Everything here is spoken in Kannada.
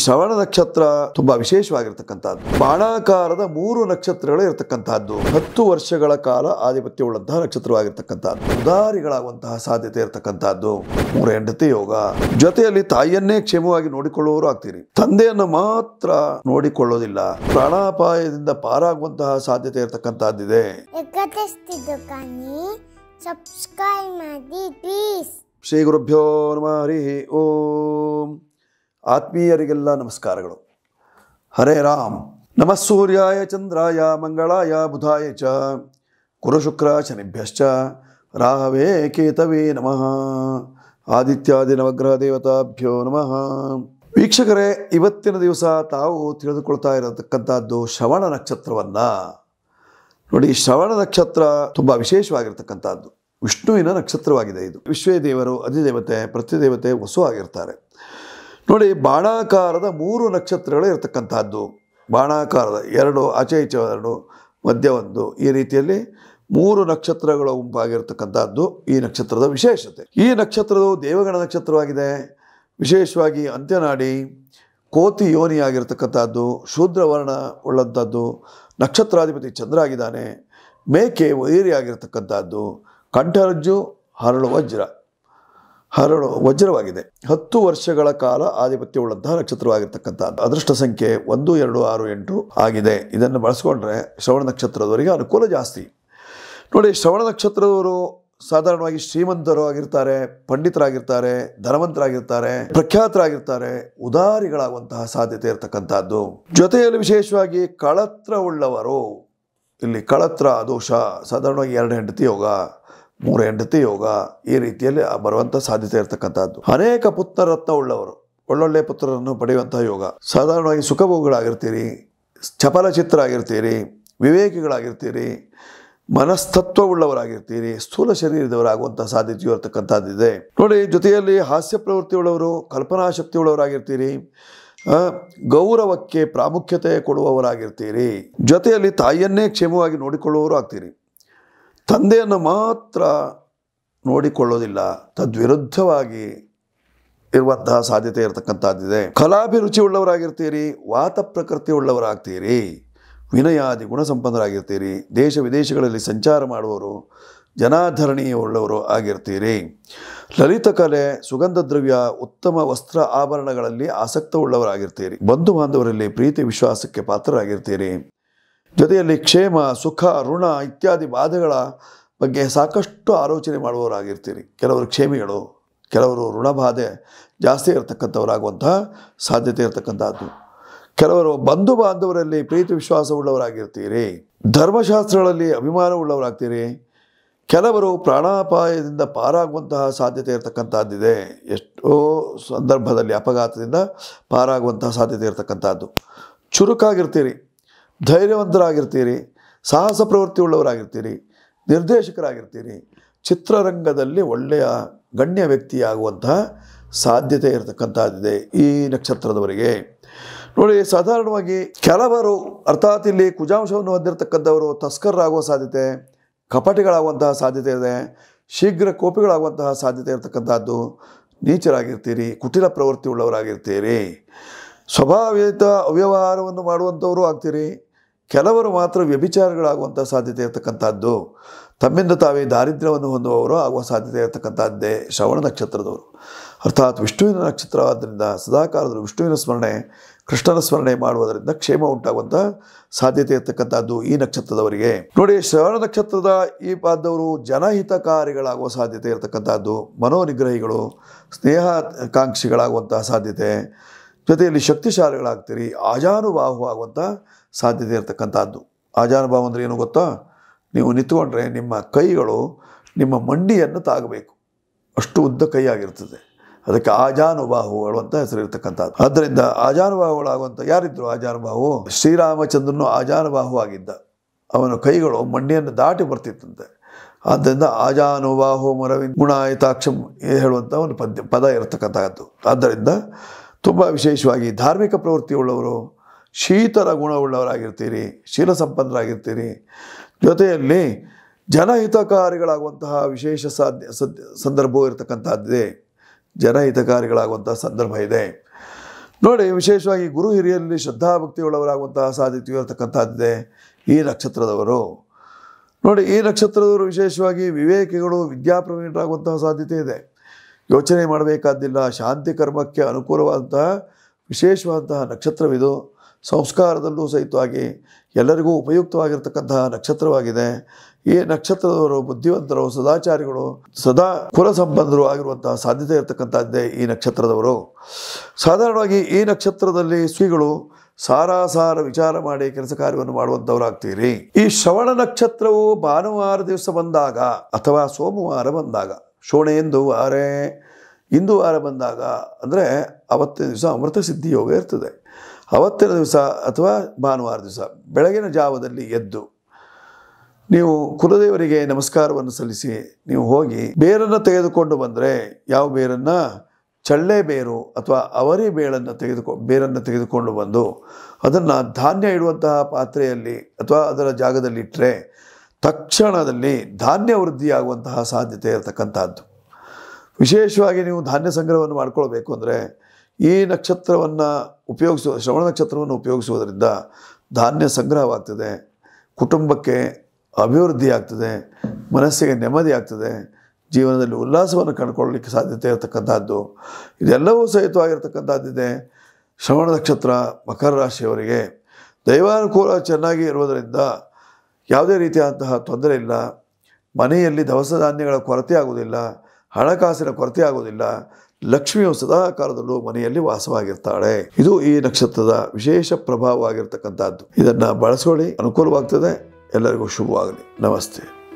ಶ್ರವಣ ನಕ್ಷತ್ರ ತುಂಬಾ ವಿಶೇಷವಾಗಿರ್ತಕ್ಕಂಥದ್ದು ಬಾಣಾಕಾರದ ಮೂರು ನಕ್ಷತ್ರಗಳೇ ಇರತಕ್ಕಂತಹದ್ದು ಹತ್ತು ವರ್ಷಗಳ ಕಾಲ ಉಳ್ಳಂತಹ ನಕ್ಷತ್ರವಾಗಿರ್ತಕ್ಕಂಥದ್ದು ಉದಾರಿಗಳಾಗುವಂತಹ ಸಾಧ್ಯತೆ ಇರತಕ್ಕಂತಹದ್ದು ಮೂರ ಹೆಂಡತಿ ಯೋಗ ಜೊತೆಯಲ್ಲಿ ತಾಯಿಯನ್ನೇ ಕ್ಷೇಮವಾಗಿ ನೋಡಿಕೊಳ್ಳುವವರು ಆಗ್ತೀರಿ ತಂದೆಯನ್ನು ಮಾತ್ರ ನೋಡಿಕೊಳ್ಳೋದಿಲ್ಲ ಪ್ರಾಣಾಪಾಯದಿಂದ ಪಾರಾಗುವಂತಹ ಸಾಧ್ಯತೆ ಇರತಕ್ಕಂತಹದ್ದಿದೆ ಶ್ರೀ ಗುರುಭ್ಯೋ ನಮಃ ಹರಿ ಓಂ ಆತ್ಮೀಯರಿಗೆಲ್ಲ ನಮಸ್ಕಾರಗಳು ಹರೇ ರಾಮ್ ನಮಃ ಸೂರ್ಯಾಯ ಚಂದ್ರಾಯ ಮಂಗಳಾಯ ಬುಧಾಯ ಚ ಕುರುಶುಕ್ರ ಶನಿಭ್ಯಶ್ಚ ರಾಹವೇ ಕೇತವೇ ನಮಃ ಆದಿತ್ಯಾದಿ ನವಗ್ರಹ ದೇವತಾಭ್ಯೋ ನಮಃ ವೀಕ್ಷಕರೇ ಇವತ್ತಿನ ದಿವಸ ತಾವು ತಿಳಿದುಕೊಳ್ತಾ ಇರತಕ್ಕಂಥದ್ದು ಶ್ರವಣ ನಕ್ಷತ್ರವನ್ನು ನೋಡಿ ಶ್ರವಣ ನಕ್ಷತ್ರ ತುಂಬ ವಿಶೇಷವಾಗಿರ್ತಕ್ಕಂಥದ್ದು ವಿಷ್ಣುವಿನ ನಕ್ಷತ್ರವಾಗಿದೆ ಇದು ವಿಶ್ವೇ ದೇವರು ಅಧಿದೇವತೆ ಪ್ರತಿದೇವತೆ ವಸು ಆಗಿರ್ತಾರೆ ನೋಡಿ ಬಾಣಾಕಾರದ ಮೂರು ನಕ್ಷತ್ರಗಳು ಇರತಕ್ಕಂತಹದ್ದು ಬಾಣಾಕಾರದ ಎರಡು ಆಚೆ ಈಚೆ ಎರಡು ಮಧ್ಯ ಒಂದು ಈ ರೀತಿಯಲ್ಲಿ ಮೂರು ನಕ್ಷತ್ರಗಳ ಗುಂಪಾಗಿರ್ತಕ್ಕಂಥದ್ದು ಈ ನಕ್ಷತ್ರದ ವಿಶೇಷತೆ ಈ ನಕ್ಷತ್ರವು ದೇವಗಣ ನಕ್ಷತ್ರವಾಗಿದೆ ವಿಶೇಷವಾಗಿ ಅಂತ್ಯನಾಡಿ ಕೋತಿ ಯೋನಿಯಾಗಿರ್ತಕ್ಕಂಥದ್ದು ಶೂದ್ರವರ್ಣ ಉಳ್ಳಂಥದ್ದು ನಕ್ಷತ್ರಾಧಿಪತಿ ಚಂದ್ರ ಆಗಿದ್ದಾನೆ ಮೇಕೆ ಆಗಿರತಕ್ಕಂಥದ್ದು ಕಂಠರಜ್ಜು ಹರಳು ವಜ್ರ ಹರಳು ವಜ್ರವಾಗಿದೆ ಹತ್ತು ವರ್ಷಗಳ ಕಾಲ ಆಧಿಪತ್ಯವುಳ್ಳಂತಹ ನಕ್ಷತ್ರವಾಗಿರ್ತಕ್ಕಂಥ ಅದೃಷ್ಟ ಸಂಖ್ಯೆ ಒಂದು ಎರಡು ಆರು ಎಂಟು ಆಗಿದೆ ಇದನ್ನು ಬಳಸ್ಕೊಂಡ್ರೆ ಶ್ರವಣ ನಕ್ಷತ್ರದವರಿಗೆ ಅನುಕೂಲ ಜಾಸ್ತಿ ನೋಡಿ ಶ್ರವಣ ನಕ್ಷತ್ರದವರು ಸಾಧಾರಣವಾಗಿ ಶ್ರೀಮಂತರು ಆಗಿರ್ತಾರೆ ಪಂಡಿತರಾಗಿರ್ತಾರೆ ಧನವಂತರಾಗಿರ್ತಾರೆ ಪ್ರಖ್ಯಾತರಾಗಿರ್ತಾರೆ ಉದಾರಿಗಳಾಗುವಂತಹ ಸಾಧ್ಯತೆ ಇರತಕ್ಕಂಥದ್ದು ಜೊತೆಯಲ್ಲಿ ವಿಶೇಷವಾಗಿ ಕಳತ್ರ ಉಳ್ಳವರು ಇಲ್ಲಿ ಕಳತ್ರ ದೋಷ ಸಾಧಾರಣವಾಗಿ ಎರಡು ಹೆಂಡತಿ ಯೋಗ ಮೂರು ಹೆಂಡತಿ ಯೋಗ ಈ ರೀತಿಯಲ್ಲಿ ಬರುವಂಥ ಸಾಧ್ಯತೆ ಇರತಕ್ಕಂಥದ್ದು ಅನೇಕ ಪುತ್ರರತ್ನ ಉಳ್ಳವರು ಒಳ್ಳೊಳ್ಳೆ ಪುತ್ರರನ್ನು ಪಡೆಯುವಂತಹ ಯೋಗ ಸಾಧಾರಣವಾಗಿ ಚಿತ್ರ ಆಗಿರ್ತೀರಿ ವಿವೇಕಿಗಳಾಗಿರ್ತೀರಿ ಮನಸ್ತತ್ವವುಳ್ಳವರಾಗಿರ್ತೀರಿ ಸ್ಥೂಲ ಶರೀರದವರಾಗುವಂತಹ ಸಾಧ್ಯತೆಯು ಇರತಕ್ಕಂಥದ್ದಿದೆ ನೋಡಿ ಜೊತೆಯಲ್ಲಿ ಹಾಸ್ಯ ಪ್ರವೃತ್ತಿ ಪ್ರವೃತ್ತಿಯುಳ್ಳವರು ಉಳ್ಳವರಾಗಿರ್ತೀರಿ ಗೌರವಕ್ಕೆ ಪ್ರಾಮುಖ್ಯತೆ ಕೊಡುವವರಾಗಿರ್ತೀರಿ ಜೊತೆಯಲ್ಲಿ ತಾಯಿಯನ್ನೇ ಕ್ಷೇಮವಾಗಿ ನೋಡಿಕೊಳ್ಳುವವರು ಆಗ್ತೀರಿ ತಂದೆಯನ್ನು ಮಾತ್ರ ನೋಡಿಕೊಳ್ಳೋದಿಲ್ಲ ತದ್ವಿರುದ್ಧವಾಗಿ ಇರುವಂತಹ ಸಾಧ್ಯತೆ ಇರತಕ್ಕಂಥದ್ದಿದೆ ಕಲಾಭಿರುಚಿ ಉಳ್ಳವರಾಗಿರ್ತೀರಿ ವಾತ ಪ್ರಕೃತಿ ಉಳ್ಳವರಾಗ್ತೀರಿ ವಿನಯಾದಿ ಗುಣಸಂಪನ್ನರಾಗಿರ್ತೀರಿ ದೇಶ ವಿದೇಶಗಳಲ್ಲಿ ಸಂಚಾರ ಮಾಡುವವರು ಜನಾಧರಣೀಯ ಉಳ್ಳವರು ಆಗಿರ್ತೀರಿ ಲಲಿತ ಕಲೆ ಸುಗಂಧ ದ್ರವ್ಯ ಉತ್ತಮ ವಸ್ತ್ರ ಆಭರಣಗಳಲ್ಲಿ ಆಸಕ್ತ ಉಳ್ಳವರಾಗಿರ್ತೀರಿ ಬಂಧು ಬಾಂಧವರಲ್ಲಿ ಪ್ರೀತಿ ವಿಶ್ವಾಸಕ್ಕೆ ಪಾತ್ರರಾಗಿರ್ತೀರಿ ಜೊತೆಯಲ್ಲಿ ಕ್ಷೇಮ ಸುಖ ಋಣ ಇತ್ಯಾದಿ ಬಾಧೆಗಳ ಬಗ್ಗೆ ಸಾಕಷ್ಟು ಆಲೋಚನೆ ಮಾಡುವವರಾಗಿರ್ತೀರಿ ಕೆಲವರು ಕ್ಷೇಮಿಗಳು ಕೆಲವರು ಋಣಬಾಧೆ ಜಾಸ್ತಿ ಇರತಕ್ಕಂಥವರಾಗುವಂತಹ ಸಾಧ್ಯತೆ ಇರತಕ್ಕಂಥದ್ದು ಕೆಲವರು ಬಂಧು ಬಾಂಧವರಲ್ಲಿ ಪ್ರೀತಿ ವಿಶ್ವಾಸವುಳ್ಳವರಾಗಿರ್ತೀರಿ ಧರ್ಮಶಾಸ್ತ್ರಗಳಲ್ಲಿ ಅಭಿಮಾನವುಳ್ಳವರಾಗ್ತೀರಿ ಕೆಲವರು ಪ್ರಾಣಾಪಾಯದಿಂದ ಪಾರಾಗುವಂತಹ ಸಾಧ್ಯತೆ ಇರತಕ್ಕಂಥದ್ದಿದೆ ಎಷ್ಟೋ ಸಂದರ್ಭದಲ್ಲಿ ಅಪಘಾತದಿಂದ ಪಾರಾಗುವಂತಹ ಸಾಧ್ಯತೆ ಇರತಕ್ಕಂಥದ್ದು ಚುರುಕಾಗಿರ್ತೀರಿ ಧೈರ್ಯವಂತರಾಗಿರ್ತೀರಿ ಸಾಹಸ ಪ್ರವೃತ್ತಿ ಉಳ್ಳವರಾಗಿರ್ತೀರಿ ನಿರ್ದೇಶಕರಾಗಿರ್ತೀರಿ ಚಿತ್ರರಂಗದಲ್ಲಿ ಒಳ್ಳೆಯ ಗಣ್ಯ ವ್ಯಕ್ತಿಯಾಗುವಂತಹ ಸಾಧ್ಯತೆ ಇರತಕ್ಕಂಥದ್ದಿದೆ ಈ ನಕ್ಷತ್ರದವರಿಗೆ ನೋಡಿ ಸಾಧಾರಣವಾಗಿ ಕೆಲವರು ಅರ್ಥಾತ್ ಇಲ್ಲಿ ಕುಜಾಂಶವನ್ನು ಹೊಂದಿರತಕ್ಕಂಥವರು ತಸ್ಕರರಾಗುವ ಸಾಧ್ಯತೆ ಕಪಟಿಗಳಾಗುವಂತಹ ಸಾಧ್ಯತೆ ಇದೆ ಶೀಘ್ರ ಕೋಪಿಗಳಾಗುವಂತಹ ಸಾಧ್ಯತೆ ಇರತಕ್ಕಂಥದ್ದು ನೀಚರಾಗಿರ್ತೀರಿ ಕುಟಿಲ ಪ್ರವೃತ್ತಿ ಉಳ್ಳವರಾಗಿರ್ತೀರಿ ಸ್ವಭಾವಿತ ಅವ್ಯವಹಾರವನ್ನು ಮಾಡುವಂಥವರು ಆಗ್ತೀರಿ ಕೆಲವರು ಮಾತ್ರ ವ್ಯಭಿಚಾರಗಳಾಗುವಂಥ ಸಾಧ್ಯತೆ ಇರತಕ್ಕಂಥದ್ದು ತಮ್ಮಿಂದ ತಾವೇ ದಾರಿದ್ರ್ಯವನ್ನು ಹೊಂದುವವರು ಆಗುವ ಸಾಧ್ಯತೆ ಇರತಕ್ಕಂಥದ್ದೇ ಶ್ರವಣ ನಕ್ಷತ್ರದವರು ಅರ್ಥಾತ್ ವಿಷ್ಣುವಿನ ನಕ್ಷತ್ರ ಆದ್ದರಿಂದ ಸದಾಕಾಲದಲ್ಲಿ ವಿಷ್ಣುವಿನ ಸ್ಮರಣೆ ಕೃಷ್ಣನ ಸ್ಮರಣೆ ಮಾಡುವುದರಿಂದ ಕ್ಷೇಮ ಉಂಟಾಗುವಂಥ ಸಾಧ್ಯತೆ ಇರತಕ್ಕಂಥದ್ದು ಈ ನಕ್ಷತ್ರದವರಿಗೆ ನೋಡಿ ಶ್ರವಣ ನಕ್ಷತ್ರದ ಈ ಪಾದವರು ಜನಹಿತಕಾರಿಗಳಾಗುವ ಸಾಧ್ಯತೆ ಇರತಕ್ಕಂಥದ್ದು ಮನೋನಿಗ್ರಹಿಗಳು ಸ್ನೇಹಕಾಂಕ್ಷಿಗಳಾಗುವಂತಹ ಸಾಧ್ಯತೆ ಜೊತೆಯಲ್ಲಿ ಶಕ್ತಿಶಾಲಿಗಳಾಗ್ತೀರಿ ಆಜಾನುಬಾಹು ಆಗುವಂಥ ಸಾಧ್ಯತೆ ಇರತಕ್ಕಂಥದ್ದು ಆಜಾನುಭಾವ ಅಂದರೆ ಏನು ಗೊತ್ತಾ ನೀವು ನಿಂತ್ಕೊಂಡ್ರೆ ನಿಮ್ಮ ಕೈಗಳು ನಿಮ್ಮ ಮಂಡಿಯನ್ನು ತಾಗಬೇಕು ಅಷ್ಟು ಉದ್ದ ಕೈಯಾಗಿರ್ತದೆ ಅದಕ್ಕೆ ಆಜಾನುಬಾಹುಗಳು ಅಂತ ಹೆಸರಿರ್ತಕ್ಕಂಥದ್ದು ಆದ್ದರಿಂದ ಆಜಾನುಬಾಹುಗಳಾಗುವಂಥ ಯಾರಿದ್ರು ಆಜಾನುಬಾಹು ಶ್ರೀರಾಮಚಂದ್ರನು ಆಜಾನುಬಾಹು ಆಗಿದ್ದ ಅವನ ಕೈಗಳು ಮಂಡಿಯನ್ನು ದಾಟಿ ಬರ್ತಿತ್ತಂತೆ ಆದ್ದರಿಂದ ಆಜಾನುಬಾಹು ಮರವಿನ್ ಗುಣಾಯಿತಾಕ್ಷಂ ಹೇಳುವಂಥ ಒಂದು ಪದ್ಯ ಪದ ಇರತಕ್ಕಂಥದ್ದು ಆದ್ದರಿಂದ ತುಂಬ ವಿಶೇಷವಾಗಿ ಧಾರ್ಮಿಕ ಪ್ರವೃತ್ತಿ ಉಳ್ಳವರು ಶೀತರ ಗುಣವುಳ್ಳವರಾಗಿರ್ತೀರಿ ಶೀಲ ಸಂಪನ್ನರಾಗಿರ್ತೀರಿ ಜೊತೆಯಲ್ಲಿ ಜನಹಿತಕಾರಿಗಳಾಗುವಂತಹ ವಿಶೇಷ ಸಾಧ್ಯ ಸದ್ ಸಂದರ್ಭವೂ ಇರತಕ್ಕಂಥದ್ದಿದೆ ಜನಹಿತಕಾರಿಗಳಾಗುವಂತಹ ಸಂದರ್ಭ ಇದೆ ನೋಡಿ ವಿಶೇಷವಾಗಿ ಗುರು ಶ್ರದ್ಧಾಭಕ್ತಿ ಉಳ್ಳವರಾಗುವಂತಹ ಸಾಧ್ಯತೆಯು ಇರತಕ್ಕಂಥದ್ದಿದೆ ಈ ನಕ್ಷತ್ರದವರು ನೋಡಿ ಈ ನಕ್ಷತ್ರದವರು ವಿಶೇಷವಾಗಿ ವಿವೇಕಿಗಳು ವಿದ್ಯಾಪ್ರವೀಣರಾಗುವಂತಹ ಸಾಧ್ಯತೆ ಇದೆ ಯೋಚನೆ ಮಾಡಬೇಕಾದ್ದಿಲ್ಲ ಶಾಂತಿ ಕರ್ಮಕ್ಕೆ ಅನುಕೂಲವಾದಂತಹ ವಿಶೇಷವಾದಂತಹ ನಕ್ಷತ್ರವಿದು ಸಂಸ್ಕಾರದಲ್ಲೂ ಸಹಿತವಾಗಿ ಎಲ್ಲರಿಗೂ ಉಪಯುಕ್ತವಾಗಿರ್ತಕ್ಕಂತಹ ನಕ್ಷತ್ರವಾಗಿದೆ ಈ ನಕ್ಷತ್ರದವರು ಬುದ್ಧಿವಂತರು ಸದಾಚಾರಿಗಳು ಸದಾ ಕುಲ ಸಂಬಂಧರು ಆಗಿರುವಂತಹ ಸಾಧ್ಯತೆ ಇರತಕ್ಕಂಥದ್ದೇ ಈ ನಕ್ಷತ್ರದವರು ಸಾಧಾರಣವಾಗಿ ಈ ನಕ್ಷತ್ರದಲ್ಲಿ ಶ್ರೀಗಳು ಸಾರಾಸಾರ ವಿಚಾರ ಮಾಡಿ ಕೆಲಸ ಕಾರ್ಯವನ್ನು ಮಾಡುವಂಥವರಾಗ್ತೀರಿ ಈ ಶ್ರವಣ ನಕ್ಷತ್ರವು ಭಾನುವಾರ ದಿವಸ ಬಂದಾಗ ಅಥವಾ ಸೋಮವಾರ ಬಂದಾಗ ಶೋಣೆಯೆಂದು ವಾರೆ ಇಂದು ವಾರ ಬಂದಾಗ ಅಂದರೆ ಅವತ್ತಿನ ದಿವಸ ಅಮೃತ ಸಿದ್ಧಿ ಯೋಗ ಇರ್ತದೆ ಅವತ್ತಿನ ದಿವಸ ಅಥವಾ ಭಾನುವಾರ ದಿವಸ ಬೆಳಗಿನ ಜಾವದಲ್ಲಿ ಎದ್ದು ನೀವು ಕುಲದೇವರಿಗೆ ನಮಸ್ಕಾರವನ್ನು ಸಲ್ಲಿಸಿ ನೀವು ಹೋಗಿ ಬೇರನ್ನು ತೆಗೆದುಕೊಂಡು ಬಂದರೆ ಯಾವ ಬೇರನ್ನು ಚಳ್ಳೆ ಬೇರು ಅಥವಾ ಅವರಿ ಬೇಳನ್ನು ತೆಗೆದುಕೊ ಬೇರನ್ನು ತೆಗೆದುಕೊಂಡು ಬಂದು ಅದನ್ನು ಧಾನ್ಯ ಇಡುವಂತಹ ಪಾತ್ರೆಯಲ್ಲಿ ಅಥವಾ ಅದರ ಜಾಗದಲ್ಲಿಟ್ಟರೆ ತಕ್ಷಣದಲ್ಲಿ ಧಾನ್ಯ ವೃದ್ಧಿಯಾಗುವಂತಹ ಸಾಧ್ಯತೆ ಇರತಕ್ಕಂಥದ್ದು ವಿಶೇಷವಾಗಿ ನೀವು ಧಾನ್ಯ ಸಂಗ್ರಹವನ್ನು ಮಾಡಿಕೊಳ್ಬೇಕು ಅಂದರೆ ಈ ನಕ್ಷತ್ರವನ್ನು ಉಪಯೋಗಿಸುವ ಶ್ರವಣ ನಕ್ಷತ್ರವನ್ನು ಉಪಯೋಗಿಸುವುದರಿಂದ ಧಾನ್ಯ ಸಂಗ್ರಹವಾಗ್ತದೆ ಕುಟುಂಬಕ್ಕೆ ಅಭಿವೃದ್ಧಿ ಆಗ್ತದೆ ಮನಸ್ಸಿಗೆ ನೆಮ್ಮದಿ ಆಗ್ತದೆ ಜೀವನದಲ್ಲಿ ಉಲ್ಲಾಸವನ್ನು ಕಂಡುಕೊಳ್ಳಲಿಕ್ಕೆ ಸಾಧ್ಯತೆ ಇರತಕ್ಕಂಥದ್ದು ಇದೆಲ್ಲವೂ ಸಹಿತವಾಗಿರ್ತಕ್ಕಂಥದ್ದಿದೆ ಶ್ರವಣ ನಕ್ಷತ್ರ ಮಕರ ರಾಶಿಯವರಿಗೆ ದೈವಾನುಕೂಲ ಚೆನ್ನಾಗಿ ಇರುವುದರಿಂದ ಯಾವುದೇ ರೀತಿಯಾದಂತಹ ತೊಂದರೆ ಇಲ್ಲ ಮನೆಯಲ್ಲಿ ದವಸ ಧಾನ್ಯಗಳ ಕೊರತೆ ಆಗುವುದಿಲ್ಲ ಹಣಕಾಸಿನ ಕೊರತೆ ಆಗುವುದಿಲ್ಲ ಲಕ್ಷ್ಮಿಯು ಸದಾ ಕಾಲದಲ್ಲೂ ಮನೆಯಲ್ಲಿ ವಾಸವಾಗಿರ್ತಾಳೆ ಇದು ಈ ನಕ್ಷತ್ರದ ವಿಶೇಷ ಪ್ರಭಾವವಾಗಿರ್ತಕ್ಕಂಥದ್ದು ಇದನ್ನು ಬಳಸೋಳಿ ಅನುಕೂಲವಾಗ್ತದೆ ಎಲ್ಲರಿಗೂ ಶುಭವಾಗಲಿ ನಮಸ್ತೆ